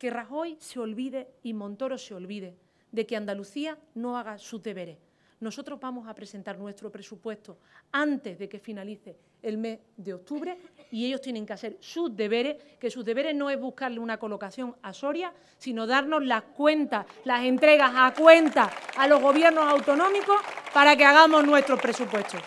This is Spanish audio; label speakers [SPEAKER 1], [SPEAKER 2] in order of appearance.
[SPEAKER 1] que Rajoy se olvide y Montoro se olvide de que Andalucía no haga sus deberes. Nosotros vamos a presentar nuestro presupuesto antes de que finalice el mes de octubre y ellos tienen que hacer sus deberes, que sus deberes no es buscarle una colocación a Soria, sino darnos las cuentas, las entregas a cuenta a los gobiernos autonómicos para que hagamos nuestro presupuesto.